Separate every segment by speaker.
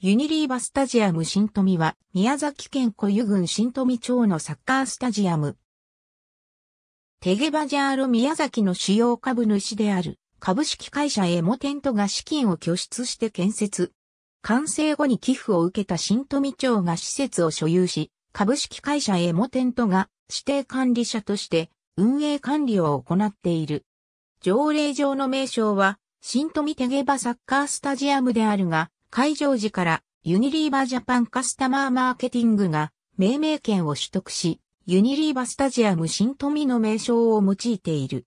Speaker 1: ユニリーバスタジアム新富は宮崎県小湯郡新富町のサッカースタジアム。テゲバジャーロ宮崎の主要株主である株式会社エモテントが資金を拠出して建設。完成後に寄付を受けた新富町が施設を所有し、株式会社エモテントが指定管理者として運営管理を行っている。条例上の名称は新富テゲバサッカースタジアムであるが、開場時からユニリーバージャパンカスタマーマーケティングが命名権を取得し、ユニリーバスタジアム新富の名称を用いている。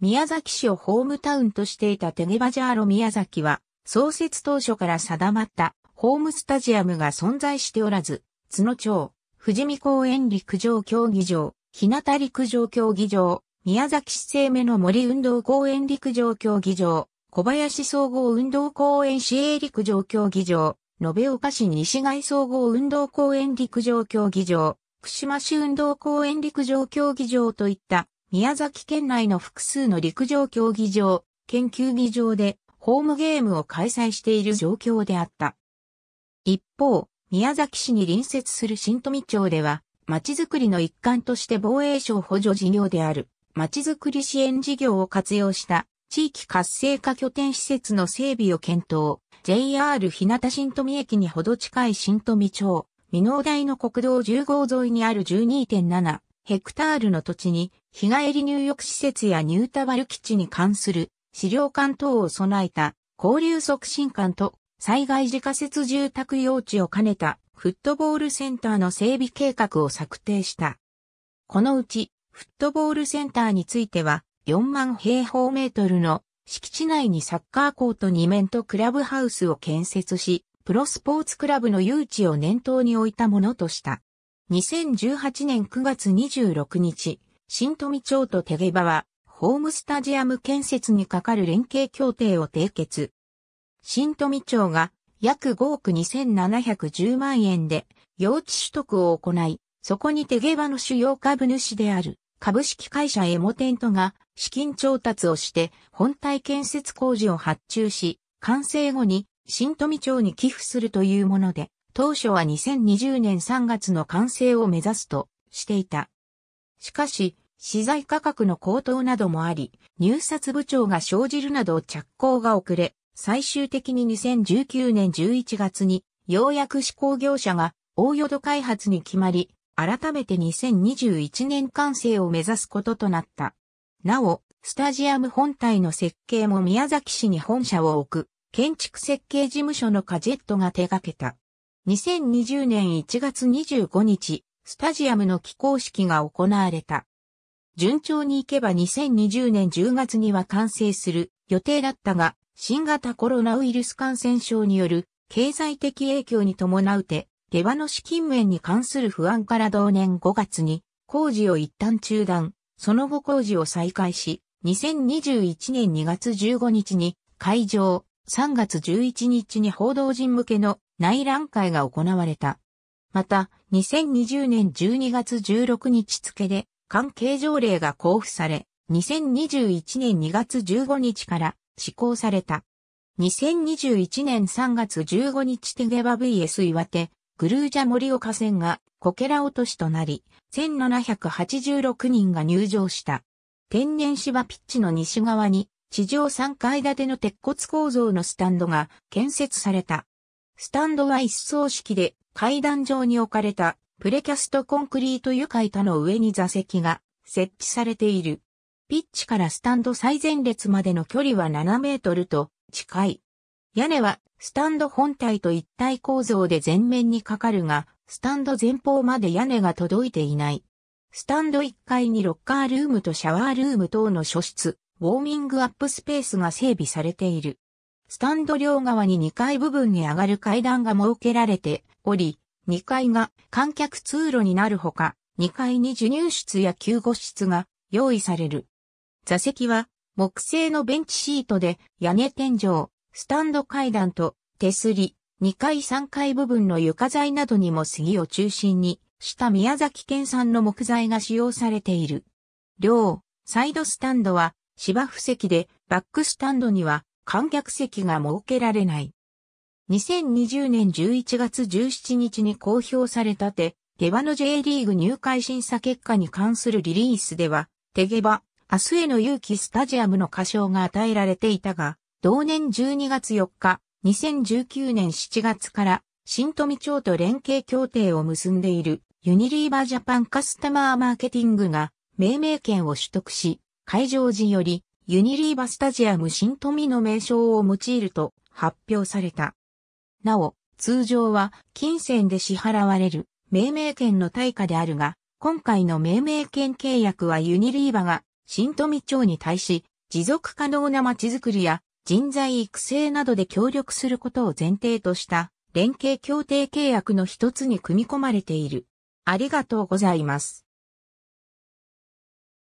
Speaker 1: 宮崎市をホームタウンとしていたテゲバジャーロ宮崎は、創設当初から定まったホームスタジアムが存在しておらず、津野町、富士見公園陸上競技場、日向陸上競技場、宮崎市生目の森運動公園陸上競技場、小林総合運動公園市営陸上競技場、延岡市西外総合運動公園陸上競技場、福島市運動公園陸上競技場といった宮崎県内の複数の陸上競技場、研究技場でホームゲームを開催している状況であった。一方、宮崎市に隣接する新富町では、町づくりの一環として防衛省補助事業である、町づくり支援事業を活用した地域活性化拠点施設の整備を検討、JR 日向新富駅にほど近い新富町、美濃台の国道10号沿いにある12.7ヘクタールの土地に日帰り入浴施設やニュータバル基地に関する資料館等を備えた交流促進館と災害時仮設住宅用地を兼ねたフットボールセンターの整備計画を策定した。このうちフットボールセンターについては4万平方メートルの敷地内にサッカーコート2面とクラブハウスを建設し、プロスポーツクラブの誘致を念頭に置いたものとした。2018年9月26日、新富町と手毛場は、ホームスタジアム建設にかかる連携協定を締結。新富町が約5億2710万円で用地取得を行い、そこに手毛場の主要株主である株式会社エモテントが資金調達をして本体建設工事を発注し、完成後に新富町に寄付するというもので、当初は2020年3月の完成を目指すとしていた。しかし、資材価格の高騰などもあり、入札部長が生じるなど着工が遅れ、最終的に2019年11月に、ようやく施工業者が大淀開発に決まり、改めて2021年完成を目指すこととなった。なお、スタジアム本体の設計も宮崎市に本社を置く、建築設計事務所のカジェットが手掛けた。2020年1月25日、スタジアムの起工式が行われた。順調にいけば2020年10月には完成する予定だったが、新型コロナウイルス感染症による経済的影響に伴うて手羽の資金面に関する不安から同年5月に工事を一旦中断、その後工事を再開し、2021年2月15日に会場、3月11日に報道陣向けの内覧会が行われた。また、2020年12月16日付で関係条例が交付され、2021年2月15日から施行された。2021年3月15日手ゲバ VS 岩手グルージャ森岡線がコケラ落としとなり、1786人が入場した。天然芝ピッチの西側に地上3階建ての鉄骨構造のスタンドが建設された。スタンドは一層式で階段状に置かれたプレキャストコンクリート床板の上に座席が設置されている。ピッチからスタンド最前列までの距離は7メートルと近い。屋根はスタンド本体と一体構造で前面にかかるが、スタンド前方まで屋根が届いていない。スタンド1階にロッカールームとシャワールーム等の書室、ウォーミングアップスペースが整備されている。スタンド両側に2階部分に上がる階段が設けられており、2階が観客通路になるほか、2階に授乳室や救護室が用意される。座席は木製のベンチシートで屋根天井、スタンド階段と手すり、2階3階部分の床材などにも杉を中心にした宮崎県産の木材が使用されている。両、サイドスタンドは芝生席でバックスタンドには観客席が設けられない。2020年11月17日に公表された手、下馬の J リーグ入会審査結果に関するリリースでは、手下馬、明日への勇気スタジアムの歌唱が与えられていたが、同年12月4日、2019年7月から新富町と連携協定を結んでいるユニリーバージャパンカスタマーマーケティングが命名権を取得し、会場時よりユニリーバスタジアム新富の名称を用いると発表された。なお、通常は金銭で支払われる命名権の対価であるが、今回の命名権契約はユニリーバが新富町に対し持続可能な街づくりや人材育成などで協力することを前提とした連携協定契約の一つに組み込まれている。ありがとうございます。